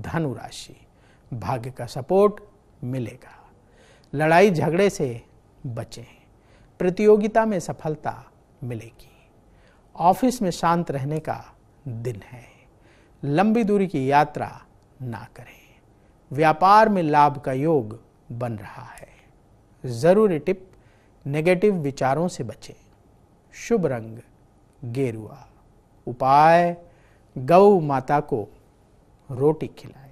धनु राशि भाग्य का सपोर्ट मिलेगा लड़ाई झगड़े से बचें प्रतियोगिता में सफलता मिलेगी ऑफिस में शांत रहने का दिन है लंबी दूरी की यात्रा ना करें व्यापार में लाभ का योग बन रहा है ज़रूरी टिप नेगेटिव विचारों से बचें शुभ रंग गेरुआ उपाय गौ माता को रोटी खिलाई